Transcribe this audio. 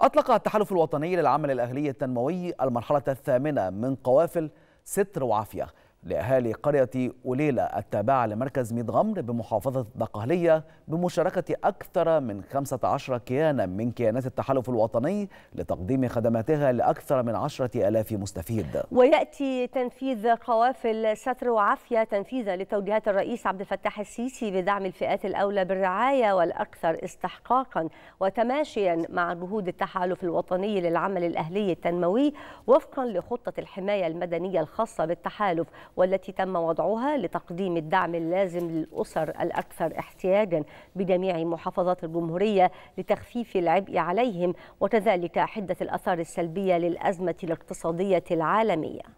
أطلق التحالف الوطني للعمل الأهلي التنموي المرحلة الثامنة من قوافل ستر وعافية لأهالي قرية أوليلة التابعة لمركز ميت غمر بمحافظة الدقهلية بمشاركة أكثر من 15 كيانا من كيانات التحالف الوطني لتقديم خدماتها لأكثر من 10 ألاف مستفيد ويأتي تنفيذ قوافل ستر وعافية تنفيذا لتوجيهات الرئيس عبد الفتاح السيسي بدعم الفئات الأولى بالرعاية والأكثر استحقاقا وتماشيا مع جهود التحالف الوطني للعمل الأهلي التنموي وفقا لخطة الحماية المدنية الخاصة بالتحالف والتي تم وضعها لتقديم الدعم اللازم للأسر الأكثر احتياجا بجميع محافظات الجمهورية لتخفيف العبء عليهم وكذلك حدة الأثار السلبية للأزمة الاقتصادية العالمية